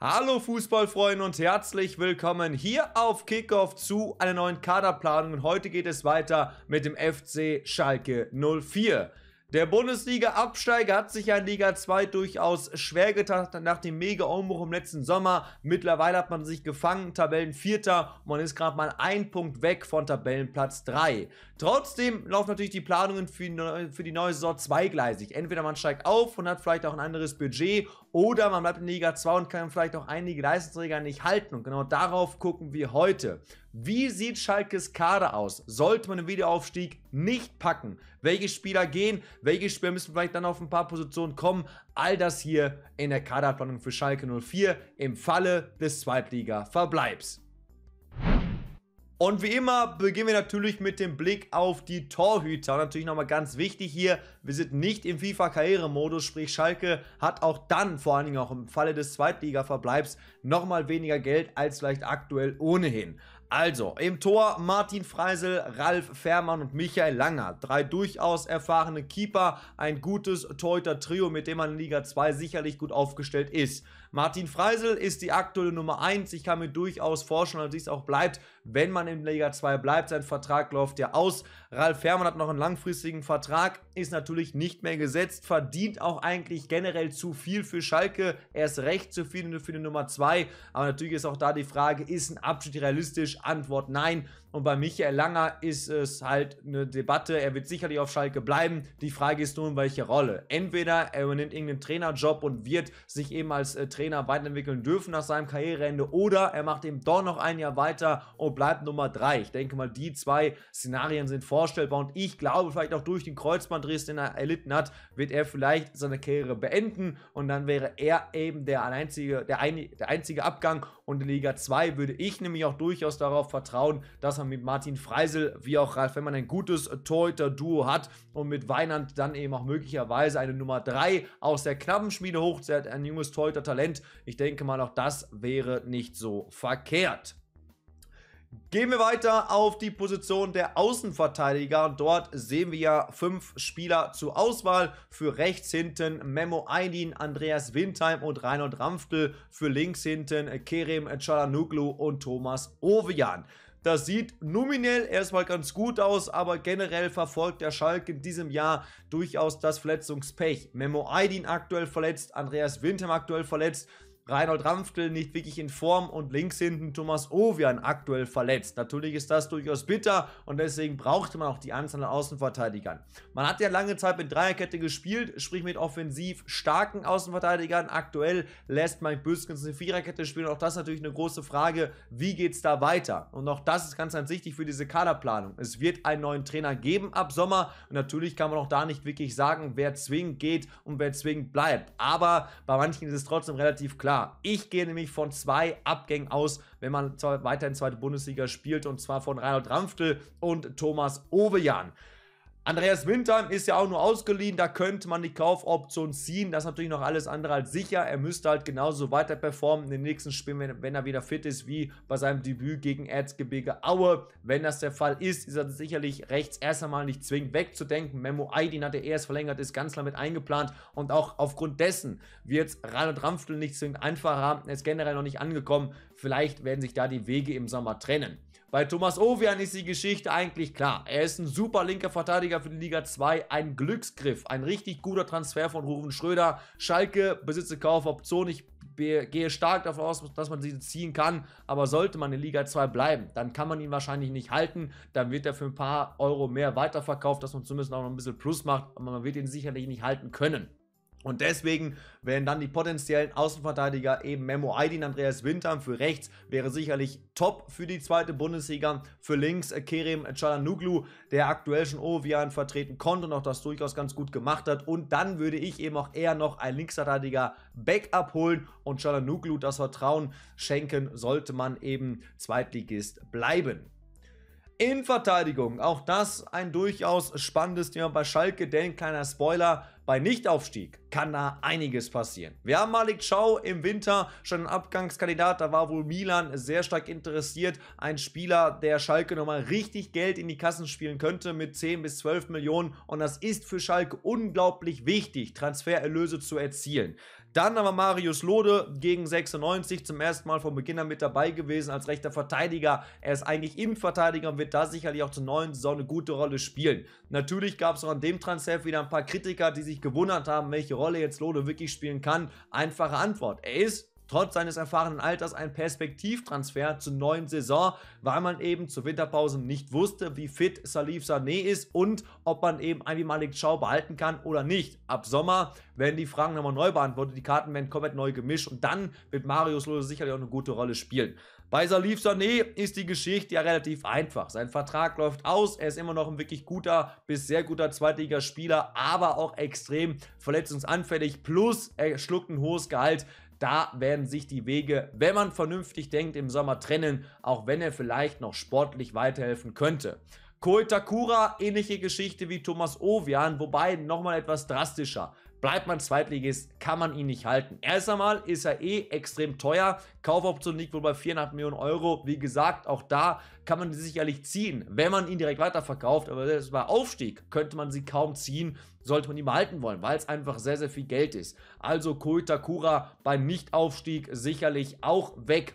Hallo Fußballfreunde und herzlich willkommen hier auf Kickoff zu einer neuen Kaderplanung und heute geht es weiter mit dem FC Schalke 04. Der Bundesliga-Absteiger hat sich ja in Liga 2 durchaus schwer getan nach dem Mega-Umbruch im letzten Sommer. Mittlerweile hat man sich gefangen, Tabellenvierter und man ist gerade mal ein Punkt weg von Tabellenplatz 3. Trotzdem laufen natürlich die Planungen für die, neue Saison zweigleisig. Entweder man steigt auf und hat vielleicht auch ein anderes Budget oder man bleibt in Liga 2 und kann vielleicht auch einige Leistungsträger nicht halten. Und genau darauf gucken wir heute. Wie sieht Schalkes Kader aus? Sollte man den Wiederaufstieg nicht packen? Welche Spieler gehen? Welche Spieler müssen vielleicht dann auf ein paar Positionen kommen? All das hier in der Kaderplanung für Schalke 04 im Falle des Zweitliga-Verbleibs. Und wie immer beginnen wir natürlich mit dem Blick auf die Torhüter. Und natürlich nochmal ganz wichtig hier, wir sind nicht im FIFA-Karrieremodus, sprich Schalke hat auch dann, vor allen Dingen auch im Falle des Zweitliga-Verbleibs, nochmal weniger Geld als vielleicht aktuell ohnehin. Also, im Tor Martin Freisel, Ralf Fährmann und Michael Langer. Drei durchaus erfahrene Keeper, ein gutes Torhüter-Trio, mit dem man in Liga 2 sicherlich gut aufgestellt ist. Martin Freisel ist die aktuelle Nummer 1. Ich kann mir durchaus vorstellen, dass dies auch bleibt, wenn man in Liga 2 bleibt. Sein Vertrag läuft ja aus. Ralf Fährmann hat noch einen langfristigen Vertrag, ist natürlich nicht mehr gesetzt, verdient auch eigentlich generell zu viel für Schalke. Erst recht zu viel für die Nummer 2. Aber natürlich ist auch da die Frage, ist ein Abschied realistisch? Antwort nein. Und bei Michael Langer ist es halt eine Debatte. Er wird sicherlich auf Schalke bleiben. Die Frage ist nur, in welche Rolle. Entweder er übernimmt irgendeinen Trainerjob und wird sich eben als äh, Trainer weiterentwickeln dürfen nach seinem Karriereende oder er macht eben doch noch ein Jahr weiter und bleibt Nummer drei. Ich denke mal, die zwei Szenarien sind vorstellbar und ich glaube, vielleicht auch durch den Kreuzbandriss, den er erlitten hat, wird er vielleicht seine Karriere beenden und dann wäre er eben der einzige, der, ein, der einzige Abgang und in Liga 2 würde ich nämlich auch durchaus darauf vertrauen, dass man mit Martin Freisel wie auch Ralf wenn man ein gutes Torhüter-Duo hat und mit Weinand dann eben auch möglicherweise eine Nummer 3 aus der Knappenschmiede hochzehrt, ein junges Torhüter-Talent. Ich denke mal, auch das wäre nicht so verkehrt. Gehen wir weiter auf die Position der Außenverteidiger. Und dort sehen wir ja fünf Spieler zur Auswahl. Für rechts hinten Memo Aydin, Andreas Windheim und Reinhold Ramftel. Für links hinten Kerem Chalanoglu und Thomas Ovejan. Das sieht nominell erstmal ganz gut aus, aber generell verfolgt der Schalk in diesem Jahr durchaus das Verletzungspech. Memo Aydin aktuell verletzt, Andreas Winterm aktuell verletzt. Reinhold Ramftel nicht wirklich in Form und links hinten Thomas Ovian aktuell verletzt. Natürlich ist das durchaus bitter und deswegen brauchte man auch die Anzahl an Außenverteidigern. Man hat ja lange Zeit mit Dreierkette gespielt, sprich mit offensiv starken Außenverteidigern. Aktuell lässt Mike Büskens eine Viererkette spielen und auch das ist natürlich eine große Frage, wie geht es da weiter? Und auch das ist ganz, ganz wichtig für diese Kaderplanung. Es wird einen neuen Trainer geben ab Sommer und natürlich kann man auch da nicht wirklich sagen, wer zwingend geht und wer zwingend bleibt. Aber bei manchen ist es trotzdem relativ klar. Ja, ich gehe nämlich von zwei Abgängen aus, wenn man zwar weiterhin zweite Bundesliga spielt, und zwar von Reinhold Ramftel und Thomas Ovejan. Andreas Winter ist ja auch nur ausgeliehen, da könnte man die Kaufoption ziehen. Das ist natürlich noch alles andere als sicher. Er müsste halt genauso weiter performen in den nächsten Spielen, wenn, wenn er wieder fit ist, wie bei seinem Debüt gegen Erzgebirge Aue. Wenn das der Fall ist, ist er sicherlich rechts erst einmal nicht zwingend wegzudenken. Memo Aydin hat er erst verlängert, ist ganz lange mit eingeplant und auch aufgrund dessen wird Reinhard Ramftel nicht zwingend einfacher haben. Er ist generell noch nicht angekommen. Vielleicht werden sich da die Wege im Sommer trennen. Bei Thomas Ovian ist die Geschichte eigentlich klar. Er ist ein super linker Verteidiger für die Liga 2, ein Glücksgriff, ein richtig guter Transfer von Ruven Schröder. Schalke besitze Kaufoption. Ich gehe stark davon aus, dass man sie ziehen kann, aber sollte man in Liga 2 bleiben, dann kann man ihn wahrscheinlich nicht halten, dann wird er für ein paar Euro mehr weiterverkauft, dass man zumindest auch noch ein bisschen Plus macht, aber man wird ihn sicherlich nicht halten können. Und deswegen wären dann die potenziellen Außenverteidiger eben Memo Aydin, Andreas Winter für rechts wäre sicherlich top für die zweite Bundesliga. Für links äh, Kerem Chalanuglu, der aktuell schon Ovian vertreten konnte und auch das durchaus ganz gut gemacht hat. Und dann würde ich eben auch eher noch einen Linksverteidiger Backup holen und Chalanuglu das Vertrauen schenken, sollte man eben Zweitligist bleiben. Innenverteidigung, auch das ein durchaus spannendes Thema bei Schalke, denn kleiner Spoiler, bei Nichtaufstieg kann da einiges passieren. Wir haben Malik Chow im Winter schon ein Abgangskandidat, da war wohl Milan sehr stark interessiert. Ein Spieler, der Schalke nochmal richtig Geld in die Kassen spielen könnte mit 10 bis 12 Millionen und das ist für Schalke unglaublich wichtig, Transfererlöse zu erzielen. Dann aber Marius Lode gegen 96 zum ersten Mal von Beginn an mit dabei gewesen als rechter Verteidiger. Er ist eigentlich Innenverteidiger und wird da sicherlich auch zur neuen Saison eine gute Rolle spielen. Natürlich gab es auch an dem Transfer wieder ein paar Kritiker, die sich gewundert haben, welche Rolle jetzt Lode wirklich spielen kann? Einfache Antwort. Er ist trotz seines erfahrenen Alters ein Perspektivtransfer zur neuen Saison, weil man eben zur Winterpause nicht wusste, wie fit Salif Sané ist und ob man eben wie Malik Chow behalten kann oder nicht. Ab Sommer werden die Fragen nochmal neu beantwortet, die Karten werden komplett neu gemischt und dann wird Marius Lose sicherlich auch eine gute Rolle spielen. Bei Salif Sané ist die Geschichte ja relativ einfach. Sein Vertrag läuft aus, er ist immer noch ein wirklich guter bis sehr guter Zweitligaspieler, aber auch extrem verletzungsanfällig, plus er schluckt ein hohes Gehalt. Da werden sich die Wege, wenn man vernünftig denkt, im Sommer trennen, auch wenn er vielleicht noch sportlich weiterhelfen könnte. Koitakura, ähnliche Geschichte wie Thomas Ovian, wobei nochmal etwas drastischer. Bleibt man Zweitligist, kann man ihn nicht halten. Erst einmal ist er eh extrem teuer. Kaufoption liegt wohl bei 4,5 Millionen Euro. Wie gesagt, auch da kann man die sicherlich ziehen, wenn man ihn direkt weiterverkauft. Aber selbst bei Aufstieg könnte man sie kaum ziehen, sollte man ihn behalten wollen, weil es einfach sehr, sehr viel Geld ist. Also Koitakura bei Nichtaufstieg sicherlich auch weg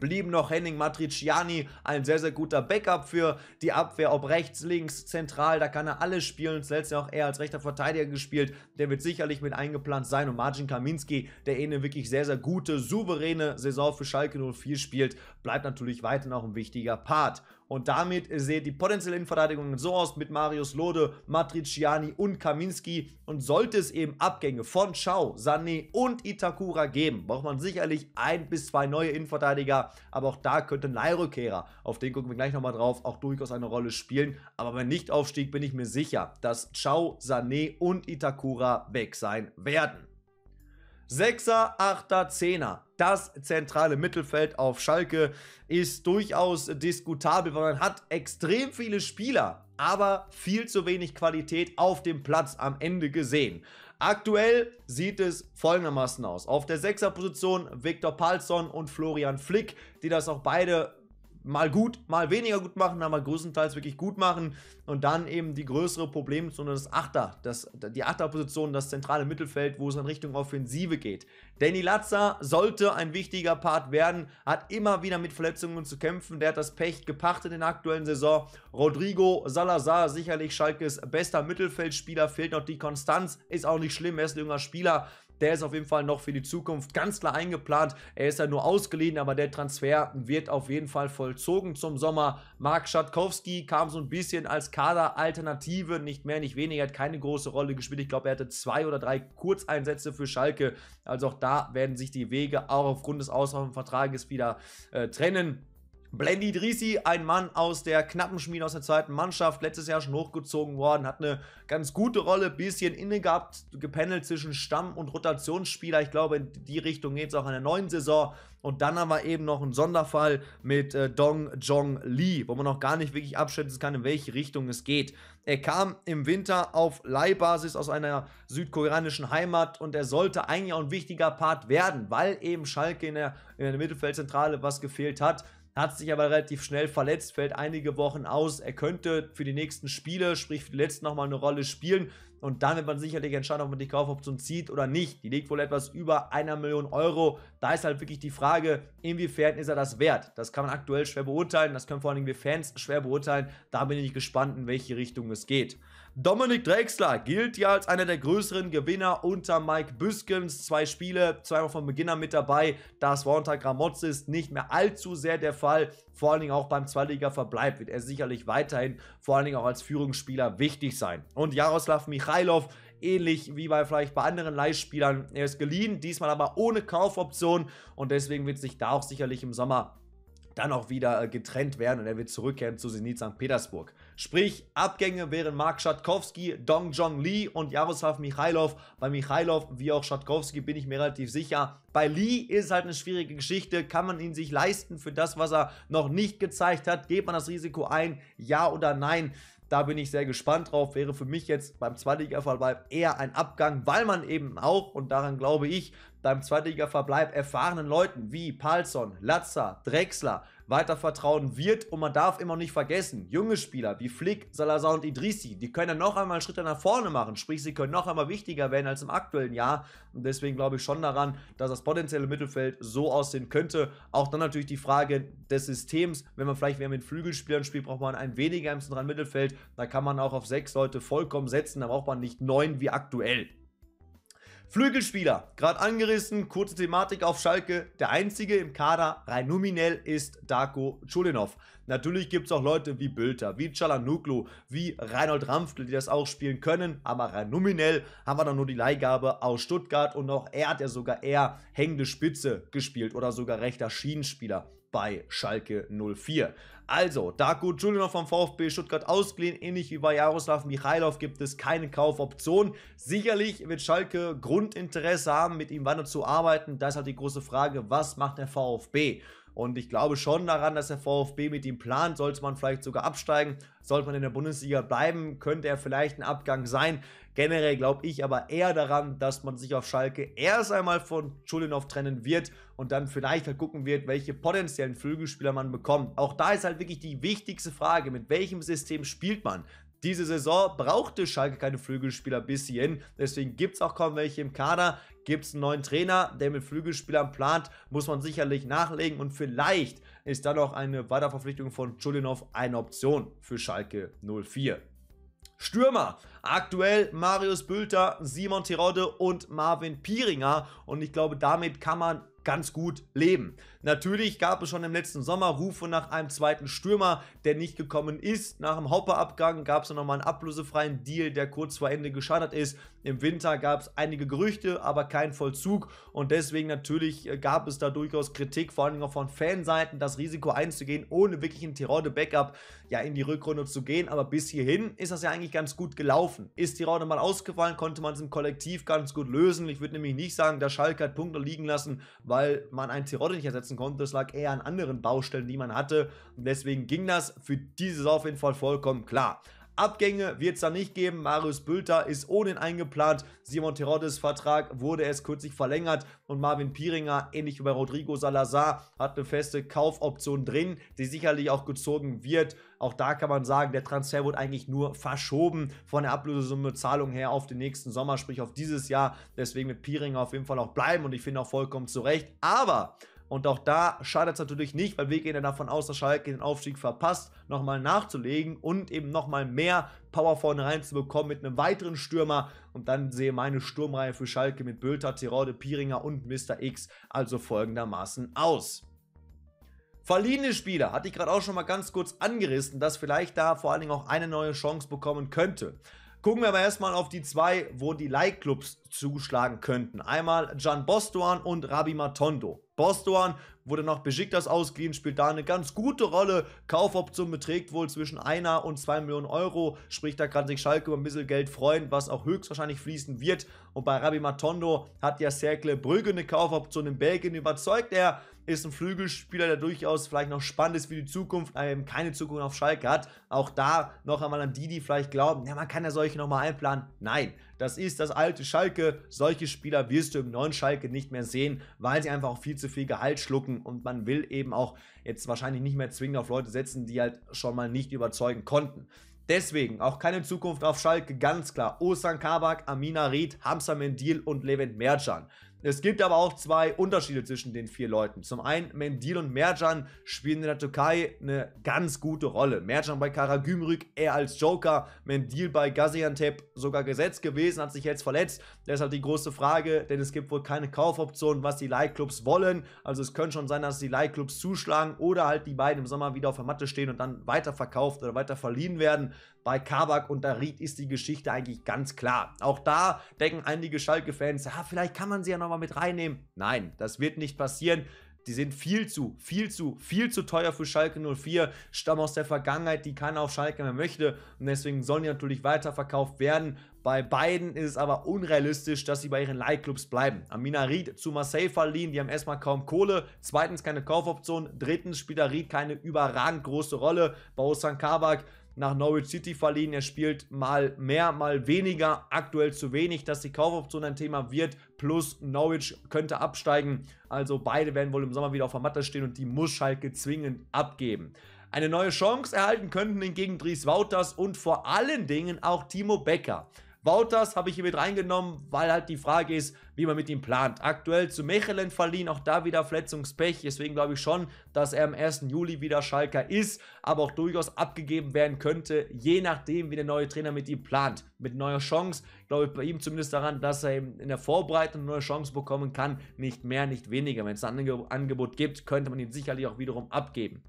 blieben noch Henning Matriciani, ein sehr, sehr guter Backup für die Abwehr, ob rechts, links, zentral, da kann er alles spielen. Zuletzt ja auch er als rechter Verteidiger gespielt, der wird sicherlich mit eingeplant sein und Marcin Kaminski, der eh eine wirklich sehr, sehr gute, souveräne Saison für Schalke 04 spielt, bleibt natürlich weiterhin auch ein wichtiger Part. Und damit sieht die potenzielle Innenverteidigung so aus mit Marius Lode, Matriciani und Kaminski. Und sollte es eben Abgänge von Chao, Sané und Itakura geben, braucht man sicherlich ein bis zwei neue Innenverteidiger. Aber auch da könnte Leihrückkehrer, auf den gucken wir gleich nochmal drauf, auch durchaus eine Rolle spielen. Aber beim Nichtaufstieg bin ich mir sicher, dass Chao, Sané und Itakura weg sein werden. 6er, 8er, 10er das zentrale Mittelfeld auf Schalke ist durchaus diskutabel, weil man hat extrem viele Spieler, aber viel zu wenig Qualität auf dem Platz am Ende gesehen. Aktuell sieht es folgendermaßen aus. Auf der Sechserposition Viktor Palsson und Florian Flick, die das auch beide mal gut, mal weniger gut machen, aber größtenteils wirklich gut machen und dann eben die größere Problemzone des Achter, das, die Achterposition, das zentrale Mittelfeld, wo es in Richtung Offensive geht. Danny Latza sollte ein wichtiger Part werden, hat immer wieder mit Verletzungen zu kämpfen, der hat das Pech gepachtet in der aktuellen Saison. Rodrigo Salazar, sicherlich Schalkes bester Mittelfeldspieler, fehlt noch die Konstanz, ist auch nicht schlimm, er ist ein junger Spieler, der ist auf jeden Fall noch für die Zukunft ganz klar eingeplant. Er ist ja nur ausgeliehen, aber der Transfer wird auf jeden Fall vollzogen zum Sommer. Marc Schatkowski kam so ein bisschen als Kaderalternative, nicht mehr, nicht weniger, hat keine große Rolle gespielt. Ich glaube, er hatte zwei oder drei Kurzeinsätze für Schalke. Also auch da werden sich die Wege auch aufgrund des auslaufenden wieder äh, trennen. Blendy Drisi, ein Mann aus der knappen Schmiede aus der zweiten Mannschaft, letztes Jahr schon hochgezogen worden, hat eine ganz gute Rolle, bisschen inne gehabt, gependelt zwischen Stamm- und Rotationsspieler. Ich glaube, in die Richtung geht es auch in der neuen Saison. Und dann haben wir eben noch einen Sonderfall mit äh, Dong Jong Lee, wo man noch gar nicht wirklich abschätzen kann, in welche Richtung es geht. Er kam im Winter auf Leihbasis aus einer südkoreanischen Heimat und er sollte eigentlich auch ein wichtiger Part werden, weil eben Schalke in der, in der Mittelfeldzentrale was gefehlt hat hat sich aber relativ schnell verletzt, fällt einige Wochen aus. Er könnte für die nächsten Spiele, sprich für die letzten nochmal eine Rolle spielen. Und dann wird man sicherlich entscheiden, ob man die Kaufoption zieht oder nicht. Die liegt wohl etwas über einer Million Euro. Da ist halt wirklich die Frage, inwiefern ist er das wert? Das kann man aktuell schwer beurteilen. Das können vor allen Dingen wir Fans schwer beurteilen. Da bin ich gespannt, in welche Richtung es geht. Dominik Drexler gilt ja als einer der größeren Gewinner unter Mike Büskens. Zwei Spiele, zweimal von Beginn an mit dabei. Das war unter Gramozzi ist nicht mehr allzu sehr der Fall. Vor allen Dingen auch beim Zweitliga-Verbleib wird er sicherlich weiterhin, vor allen Dingen auch als Führungsspieler, wichtig sein. Und Jaroslav Michailov ähnlich wie bei vielleicht bei anderen Leihspielern. Er ist geliehen, diesmal aber ohne Kaufoption und deswegen wird sich da auch sicherlich im Sommer dann auch wieder äh, getrennt werden und er wird zurückkehren zu Zenit St. Petersburg. Sprich, Abgänge wären Mark Schatkowski, Dong Jong Lee und Jaroslav Michailov. Bei Michailov wie auch Schatkowski bin ich mir relativ sicher. Bei Lee ist halt eine schwierige Geschichte. Kann man ihn sich leisten für das, was er noch nicht gezeigt hat? Geht man das Risiko ein? Ja oder nein? Da bin ich sehr gespannt drauf. Wäre für mich jetzt beim Zweitliga-Verbleib eher ein Abgang, weil man eben auch, und daran glaube ich, deinem Zweitliga-Verbleib erfahrenen Leuten wie Palsson, Latza, Drexler weiter vertrauen wird. Und man darf immer nicht vergessen, junge Spieler wie Flick, Salazar und Idrisi, die können ja noch einmal einen Schritt nach vorne machen. Sprich, sie können noch einmal wichtiger werden als im aktuellen Jahr. Und deswegen glaube ich schon daran, dass das potenzielle Mittelfeld so aussehen könnte. Auch dann natürlich die Frage des Systems. Wenn man vielleicht mehr mit Flügelspielern spielt, braucht man ein weniger im zentralen Mittelfeld. Da kann man auch auf sechs Leute vollkommen setzen. Da braucht man nicht neun wie aktuell. Flügelspieler, gerade angerissen, kurze Thematik auf Schalke. Der einzige im Kader rein nominell ist Darko Chulinov. Natürlich gibt es auch Leute wie Bülter, wie Chalanuklu, wie Reinhold Rampftel, die das auch spielen können, aber rein nominell haben wir dann nur die Leihgabe aus Stuttgart und auch er hat ja sogar eher hängende Spitze gespielt oder sogar rechter Schienenspieler bei Schalke 04. Also, Darko Julianov vom VfB Stuttgart ausgeliehen, ähnlich wie bei Jaroslav Michailov gibt es keine Kaufoption. Sicherlich wird Schalke Grundinteresse haben, mit ihm weiter zu arbeiten. Da ist halt die große Frage, was macht der VfB? Und ich glaube schon daran, dass der VfB mit ihm plant. Sollte man vielleicht sogar absteigen, sollte man in der Bundesliga bleiben, könnte er vielleicht ein Abgang sein. Generell glaube ich aber eher daran, dass man sich auf Schalke erst einmal von Schulinov trennen wird und dann vielleicht halt gucken wird, welche potenziellen Flügelspieler man bekommt. Auch da ist halt wirklich die wichtigste Frage, mit welchem System spielt man? Diese Saison brauchte Schalke keine Flügelspieler bis hierhin, deswegen gibt es auch kaum welche im Kader. Gibt es einen neuen Trainer, der mit Flügelspielern plant, muss man sicherlich nachlegen und vielleicht ist dann auch eine Weiterverpflichtung von Chulinov eine Option für Schalke 04. Stürmer. Aktuell Marius Bülter, Simon Tirode und Marvin Pieringer. Und ich glaube, damit kann man ganz gut leben. Natürlich gab es schon im letzten Sommer Rufe nach einem zweiten Stürmer, der nicht gekommen ist. Nach dem Hauper-Abgang gab es nochmal einen ablösefreien Deal, der kurz vor Ende gescheitert ist. Im Winter gab es einige Gerüchte, aber keinen Vollzug und deswegen natürlich äh, gab es da durchaus Kritik, vor allem auch von Fanseiten, das Risiko einzugehen, ohne wirklich ein Tirode Backup ja in die Rückrunde zu gehen. Aber bis hierhin ist das ja eigentlich ganz gut gelaufen. Ist Tirode mal ausgefallen, konnte man es im Kollektiv ganz gut lösen. Ich würde nämlich nicht sagen, dass Schalke hat Punkte liegen lassen, weil man einen Tirode nicht ersetzen umsetzen konnte. Es lag eher an anderen Baustellen, die man hatte. Und deswegen ging das für dieses auf jeden Fall vollkommen klar. Abgänge wird es da nicht geben. Marius Bülter ist ohnehin eingeplant. Simon Teroddes Vertrag wurde erst kürzlich verlängert und Marvin Pieringer, ähnlich wie bei Rodrigo Salazar, hat eine feste Kaufoption drin, die sicherlich auch gezogen wird. Auch da kann man sagen, der Transfer wurde eigentlich nur verschoben von der Ablösesumme Zahlung her auf den nächsten Sommer, sprich auf dieses Jahr. Deswegen wird Pieringer auf jeden Fall auch bleiben und ich finde auch vollkommen zu Recht. Aber und auch da schadet es natürlich nicht, weil wir gehen ja davon aus, dass Schalke den Aufstieg verpasst, nochmal nachzulegen und eben nochmal mehr Power vorne reinzubekommen mit einem weiteren Stürmer. Und dann sehe meine Sturmreihe für Schalke mit Bülter, Tirode, Piringer und Mr. X also folgendermaßen aus. Verliehene Spieler hatte ich gerade auch schon mal ganz kurz angerissen, dass vielleicht da vor allen Dingen auch eine neue Chance bekommen könnte. Gucken wir aber erstmal auf die zwei, wo die Leihclubs zuschlagen könnten. Einmal Jan Bostuan und Rabi Matondo. Bostuan wurde nach Besiktas ausgeliehen, spielt da eine ganz gute Rolle. Kaufoption beträgt wohl zwischen einer und zwei Millionen Euro. Sprich, da kann sich Schalke über ein bisschen Geld freuen, was auch höchstwahrscheinlich fließen wird. Und bei Rabi Matondo hat ja Serkle Brügge eine Kaufoption in Belgien überzeugt. Er ist ein Flügelspieler, der durchaus vielleicht noch spannend ist für die Zukunft, aber eben keine Zukunft auf Schalke hat. Auch da noch einmal an die, die vielleicht glauben, ja, man kann ja solche nochmal einplanen. Nein, das ist das alte Schalke. Solche Spieler wirst du im neuen Schalke nicht mehr sehen, weil sie einfach auch viel zu viel Gehalt schlucken und man will eben auch jetzt wahrscheinlich nicht mehr zwingend auf Leute setzen, die halt schon mal nicht überzeugen konnten. Deswegen auch keine Zukunft auf Schalke, ganz klar. Osan Kabak, Amina Ried, Hamza Mendil und Levent Mercan. Es gibt aber auch zwei Unterschiede zwischen den vier Leuten. Zum einen, Mendil und Mercan spielen in der Türkei eine ganz gute Rolle. Mercan bei Karagümrük eher als Joker, Mendil bei Gaziantep sogar gesetzt gewesen, hat sich jetzt verletzt. Deshalb die große Frage, denn es gibt wohl keine Kaufoption, was die Leihclubs wollen. Also es könnte schon sein, dass die Leihclubs zuschlagen oder halt die beiden im Sommer wieder auf der Matte stehen und dann weiterverkauft oder weiter verliehen werden. Bei Kabak und Darit ist die Geschichte eigentlich ganz klar. Auch da denken einige Schalke-Fans, ah, vielleicht kann man sie ja nochmal mit reinnehmen. Nein, das wird nicht passieren. Die sind viel zu, viel zu, viel zu teuer für Schalke 04. Stammen aus der Vergangenheit, die keiner auf Schalke mehr möchte. Und deswegen sollen die natürlich weiterverkauft werden. Bei beiden ist es aber unrealistisch, dass sie bei ihren Leihclubs bleiben. Amina Ried zu Marseille verliehen, die haben erstmal kaum Kohle, zweitens keine Kaufoption, drittens spielt Ried keine überragend große Rolle. Bei Osan Kabak nach Norwich City verliehen. Er spielt mal mehr, mal weniger, aktuell zu wenig, dass die Kaufoption ein Thema wird. Plus Norwich könnte absteigen. Also beide werden wohl im Sommer wieder auf der Matte stehen und die muss Schalke zwingend abgeben. Eine neue Chance erhalten könnten hingegen Dries Wouters und vor allen Dingen auch Timo Becker. Wouters habe ich hier mit reingenommen, weil halt die Frage ist, wie man mit ihm plant. Aktuell zu Mechelen verliehen, auch da wieder Verletzungspech. Deswegen glaube ich schon, dass er am 1. Juli wieder Schalker ist, aber auch durchaus abgegeben werden könnte, je nachdem, wie der neue Trainer mit ihm plant. Mit neuer Chance glaube ich bei ihm zumindest daran, dass er eben in der Vorbereitung eine neue Chance bekommen kann. Nicht mehr, nicht weniger. Wenn es ein Angebot gibt, könnte man ihn sicherlich auch wiederum abgeben.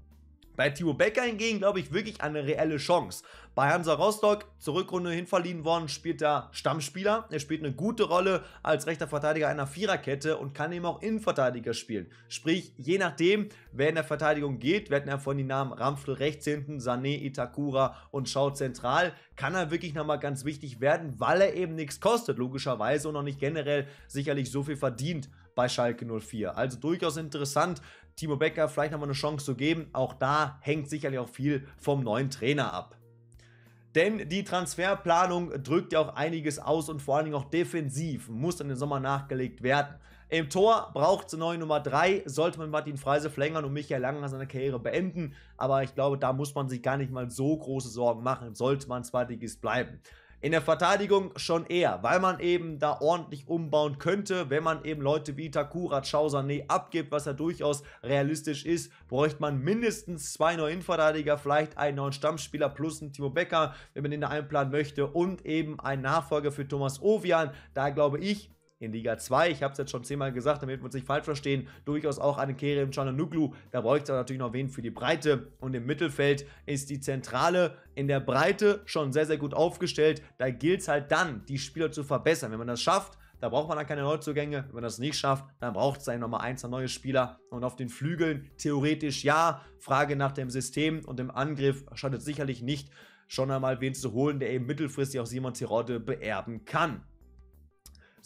Bei Timo Becker hingegen glaube ich wirklich eine reelle Chance. Bei Hansa Rostock, zur Rückrunde hinverliehen worden, spielt er Stammspieler. Er spielt eine gute Rolle als rechter Verteidiger einer Viererkette und kann eben auch Innenverteidiger spielen. Sprich, je nachdem, wer in der Verteidigung geht, werden ja von den Namen Ramfl rechts hinten, Sané, Itakura und Schau zentral, kann er wirklich nochmal ganz wichtig werden, weil er eben nichts kostet, logischerweise, und noch nicht generell sicherlich so viel verdient bei Schalke 04. Also durchaus interessant, Timo Becker vielleicht nochmal eine Chance zu geben. Auch da hängt sicherlich auch viel vom neuen Trainer ab. Denn die Transferplanung drückt ja auch einiges aus und vor allen Dingen auch defensiv muss in den Sommer nachgelegt werden. Im Tor braucht es eine neue Nummer 3, sollte man Martin Freise verlängern und Michael Langer seine Karriere beenden. Aber ich glaube, da muss man sich gar nicht mal so große Sorgen machen, sollte man Zweitligist bleiben. In der Verteidigung schon eher, weil man eben da ordentlich umbauen könnte. Wenn man eben Leute wie Takura, Chao Sané abgibt, was ja durchaus realistisch ist, bräuchte man mindestens zwei neue Innenverteidiger, vielleicht einen neuen Stammspieler plus einen Timo Becker, wenn man den da einplanen möchte und eben einen Nachfolger für Thomas Ovian. Da glaube ich, in Liga 2, ich habe es jetzt schon zehnmal gesagt, damit wir uns nicht falsch verstehen, durchaus auch einen Kerem Chananuglu. Da bräuchte es natürlich noch wen für die Breite. Und im Mittelfeld ist die Zentrale in der Breite schon sehr, sehr gut aufgestellt. Da gilt es halt dann, die Spieler zu verbessern. Wenn man das schafft, da braucht man dann keine Neuzugänge. Wenn man das nicht schafft, dann braucht es einen nochmal ein, zwei neue Spieler. Und auf den Flügeln theoretisch ja. Frage nach dem System und dem Angriff schadet sicherlich nicht, schon einmal wen zu holen, der eben mittelfristig auch Simon Terodde beerben kann.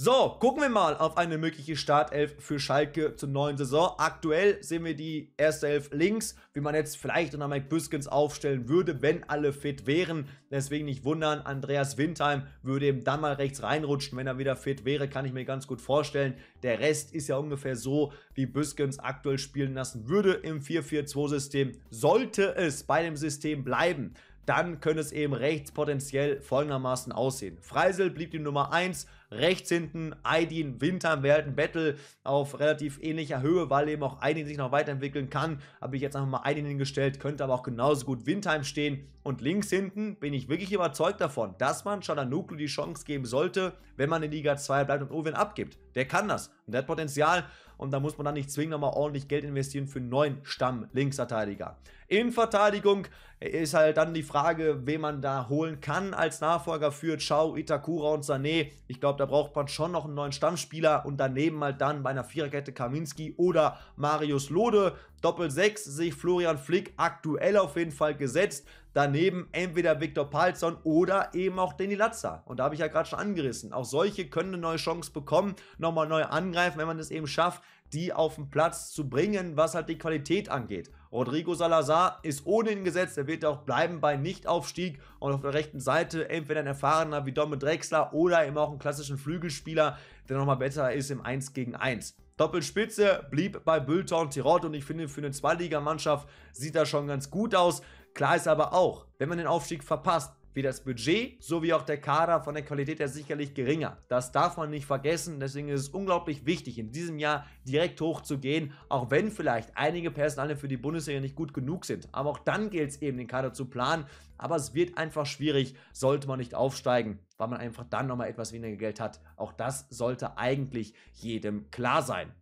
So, gucken wir mal auf eine mögliche Startelf für Schalke zur neuen Saison. Aktuell sehen wir die erste Elf links, wie man jetzt vielleicht unter Mike Büskens aufstellen würde, wenn alle fit wären. Deswegen nicht wundern, Andreas Windheim würde eben dann mal rechts reinrutschen, wenn er wieder fit wäre, kann ich mir ganz gut vorstellen. Der Rest ist ja ungefähr so, wie Büskens aktuell spielen lassen würde im 4-4-2-System. Sollte es bei dem System bleiben, dann könnte es eben rechts potenziell folgendermaßen aussehen. Freisel blieb die Nummer 1, rechts hinten Aidin Winter werden Battle auf relativ ähnlicher Höhe, weil eben auch Aidin sich noch weiterentwickeln kann. Habe ich jetzt einfach mal Aidin hingestellt, könnte aber auch genauso gut Windheim stehen. Und links hinten bin ich wirklich überzeugt davon, dass man Chalanuklu die Chance geben sollte, wenn man in Liga 2 bleibt und Owen abgibt. Der kann das und der hat Potenzial und da muss man dann nicht zwingend nochmal ordentlich Geld investieren für einen neuen Stamm-Linksverteidiger. In Verteidigung ist halt dann die Frage, wen man da holen kann als Nachfolger für Chao, Itakura und Sané. Ich glaube, da braucht man schon noch einen neuen Stammspieler und daneben halt dann bei einer Viererkette Kaminski oder Marius Lode. Doppel 6 sehe Florian Flick aktuell auf jeden Fall gesetzt. Daneben entweder Viktor Palzon oder eben auch Danny Latza. Und da habe ich ja gerade schon angerissen. Auch solche können eine neue Chance bekommen, nochmal neu angreifen, wenn man es eben schafft, die auf den Platz zu bringen, was halt die Qualität angeht. Rodrigo Salazar ist ohnehin gesetzt, er wird auch bleiben bei Nichtaufstieg und auf der rechten Seite entweder ein erfahrener wie Domme Drexler oder eben auch einen klassischen Flügelspieler, der nochmal besser ist im 1 gegen 1. Doppelspitze blieb bei Bülter und Tirot und ich finde für eine Zweitligamannschaft sieht das schon ganz gut aus. Klar ist aber auch, wenn man den Aufstieg verpasst, wie das Budget sowie auch der Kader von der Qualität her sicherlich geringer. Das darf man nicht vergessen, deswegen ist es unglaublich wichtig, in diesem Jahr direkt hochzugehen, auch wenn vielleicht einige Personale für die Bundesliga nicht gut genug sind. Aber auch dann gilt es eben, den Kader zu planen. Aber es wird einfach schwierig, sollte man nicht aufsteigen, weil man einfach dann nochmal etwas weniger Geld hat. Auch das sollte eigentlich jedem klar sein.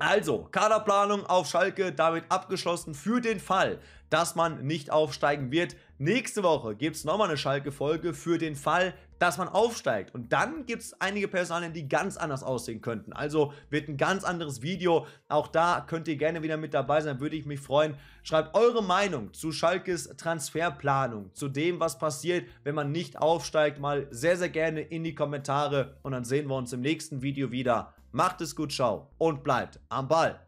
Also, Kaderplanung auf Schalke damit abgeschlossen für den Fall, dass man nicht aufsteigen wird. Nächste Woche gibt es nochmal eine Schalke-Folge für den Fall, dass man aufsteigt. Und dann gibt es einige Personen, die ganz anders aussehen könnten. Also wird ein ganz anderes Video. Auch da könnt ihr gerne wieder mit dabei sein, würde ich mich freuen. Schreibt eure Meinung zu Schalkes Transferplanung, zu dem, was passiert, wenn man nicht aufsteigt, mal sehr, sehr gerne in die Kommentare. Und dann sehen wir uns im nächsten Video wieder. Macht es gut, ciao und bleibt am Ball.